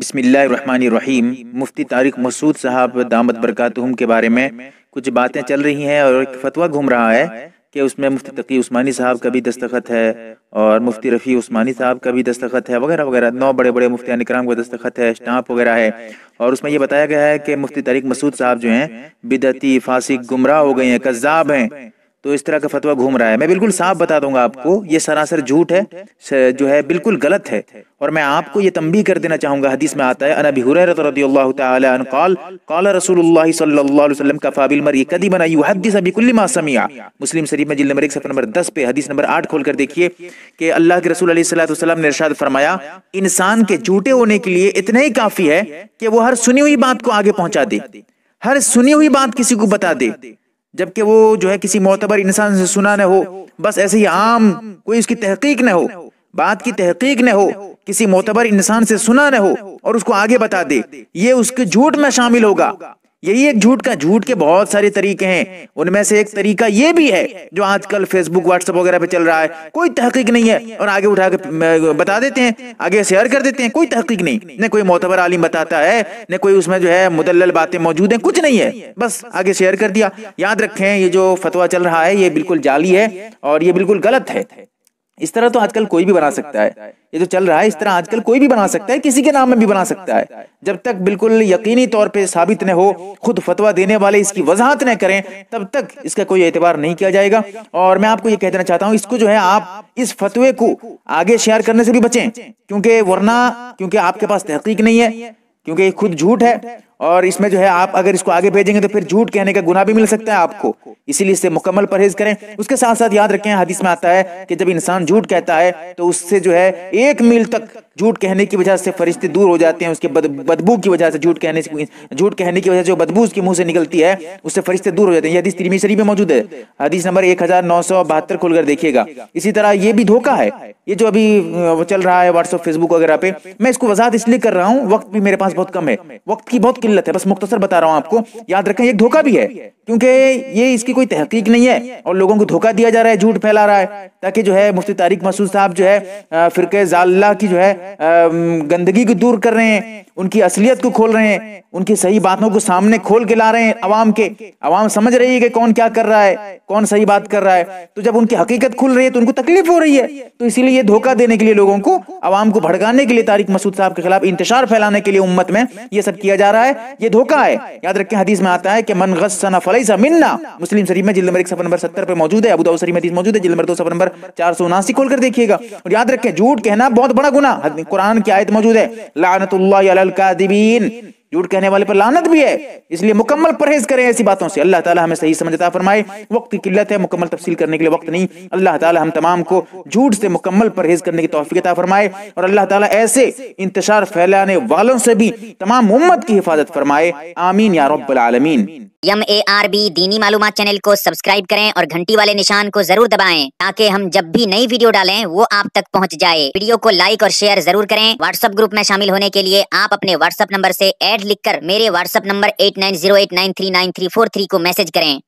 बिसमीम मुफ्ती तारिक मसूद साहब दामद बरकातहम के बारे में कुछ बातें चल रही हैं और एक फतवा घूम रहा है कि उसमें मुफ्ती तकी उस्मानी साहब का भी दस्तखत है और मुफ्ती रफ़ी उस्मानी साहब का भी दस्तखत है वगैरह वगैरह नौ बड़े बड़े मुफ्ती निकराम का दस्तखत है स्टाम्प वगैरह है और उसमें यह बताया गया है कि मुफ्ती तारिक मसूद साहब जो हैं बिदती फासिक गुमराह हो गए हैं कज्जाब हैं तो इस तरह का फतवा घूम रहा है मैं बिल्कुल साफ बता दूंगा आपको ये सरासर झूठ है जो है बिल्कुल गलत है और मैं आपको ये तंबी कर देना चाहूंगा हदीस में आता है मुस्लिम शरीफ में जिल्द नंबर 1 सफर नंबर दस पे हदीस नंबर आठ खोल कर देखिए कि अल्लाह के रसूल सलाम ने इरशाद फरमाया इंसान के झूठे होने के लिए इतना ही काफी है कि वो हर सुनी हुई बात को आगे पहुंचा दे हर सुनी हुई बात किसी को बता दे जबकि वो जो है किसी मोतबर इंसान से सुना न हो बस ऐसे ही आम कोई उसकी तहकीक न हो बात की तहकीक न हो किसी मोतबर इंसान से सुना न हो और उसको आगे बता दे ये उसके झूठ में शामिल होगा यही एक झूठ का झूठ के बहुत सारे तरीके हैं उनमें से एक तरीका ये भी है जो आजकल फेसबुक व्हाट्सएप वगैरह पे चल रहा है कोई तहकीक नहीं है और आगे उठा के बता देते हैं आगे शेयर कर देते हैं कोई तहकीक नहीं न कोई मोतबर आलिम बताता है न कोई उसमें जो है मुदल बातें मौजूद है कुछ नहीं है बस आगे शेयर कर दिया याद रखें ये जो फतवा चल रहा है ये बिल्कुल जाली है और ये बिल्कुल गलत है इस तरह तो आजकल कोई भी बना सकता है ये जो तो चल रहा है इस तरह आजकल कोई भी बना सकता है किसी के नाम में भी बना सकता है जब तक बिल्कुल यकीनी तौर पे साबित न हो खुद फतवा देने वाले इसकी वजाहत न करें तब तक इसका कोई एतबार नहीं किया जाएगा और मैं आपको ये कह देना चाहता हूँ इसको जो है आप इस फतवे को आगे शेयर करने से भी बचें क्योंकि वरना क्योंकि आपके पास तहकीक नहीं है क्योंकि खुद झूठ है और इसमें जो है आप अगर इसको आगे भेजेंगे तो फिर झूठ कहने का गुना भी मिल सकता है आपको इसीलिए इससे मुकम्मल परहेज करें उसके साथ साथ याद रखें हदीस में आता है कि जब इंसान झूठ कहता है तो उससे जो है एक मील तक झूठ कहने की वजह से फरिश्ते दूर हो जाते हैं उसके बदबू की वजह से झूठ कहने से झूठ कहने की वजह से जो बदबू उसके मुंह से निकलती है उससे फरिश्ते दूर हो जाते हैं हदीस तिरमी शरीफ में मौजूद है हदीस नंबर एक हजार नौ सौ बहत्तर खोलकर देखिएगा इसी तरह ये भी धोखा है ये जो अभी चल रहा है व्हाट्सअप फेसबुक वगैरह पे मैं इसको वजह इसलिए कर रहा हूँ वक्त भी मेरे पास बहुत कम है वक्त की बहुत किल्लत है बस मुख्तसर बता रहा हूँ आपको याद रखें एक धोखा भी है क्योंकि ये इसकी कोई तहकीक नहीं है और लोगों को धोखा दिया जा रहा है झूठ फैला रहा है ताकि जो है मुफ्ती तारिक मसूद साहब जो है फिर जाल्ला की जो है गंदगी को दूर कर रहे हैं उनकी असलियत को खोल रहे हैं उनकी सही बातों को सामने खोल के ला रहे हैं अवाम के अवाम समझ रही है कि कौन क्या कर रहा है कौन सही बात कर रहा है तो जब उनकी हकीकत खुल रही है तो उनको तकलीफ हो रही है तो इसीलिए ये धोखा देने के लिए लोगों को आवाम को भड़काने के लिए तारिक मसूद साहब के खिलाफ इंतजार फैलाने के लिए उम्मत में ये सब किया जा रहा है ये धोखा है याद रखे हदीस में आता है कि मन गसना फलैसा मिन्ना मुस्लिम शरीफ में जिल नंबर एक सफर नंबर सत्तर पर मौजूद है अबूदाऊ शरीफ हदीस मौजूद है जिल नंबर दो सफर नंबर चार सौ उनासी खोलकर देखिएगा और याद रखे झूठ कहना बहुत बड़ा गुना कुरान की आयत मौजूद है लानतुल्लाह झूठ कहने वाले पर लानत भी है इसलिए मुकम्मल परहेज करें ऐसी बातों से अल्लाह ताला हमें सही समझता फरमाए वक्त की किल्लत है मुकम्मल तफसील करने के लिए वक्त नहीं अल्लाह ताला हम तमाम को झूठ से मुकम्मल परहेज करने की तोफीकता फरमाए और अल्लाह ताला ऐसे इंतशार फैलाने वालों से भी तमाम उम्मत की हिफाजत फरमाए आमीन या रब्बल आलमीन एम ए आर बी दीनी मालूम चैनल को सब्सक्राइब करें और घंटी वाले निशान को जरूर दबाएं ताकि हम जब भी नई वीडियो डालें वो आप तक पहुंच जाए वीडियो को लाइक और शेयर जरूर करें व्हाट्सएप ग्रुप में शामिल होने के लिए आप अपने व्हाट्सएप नंबर से ऐड लिखकर मेरे व्हाट्सएप नंबर एट को मैसेज करें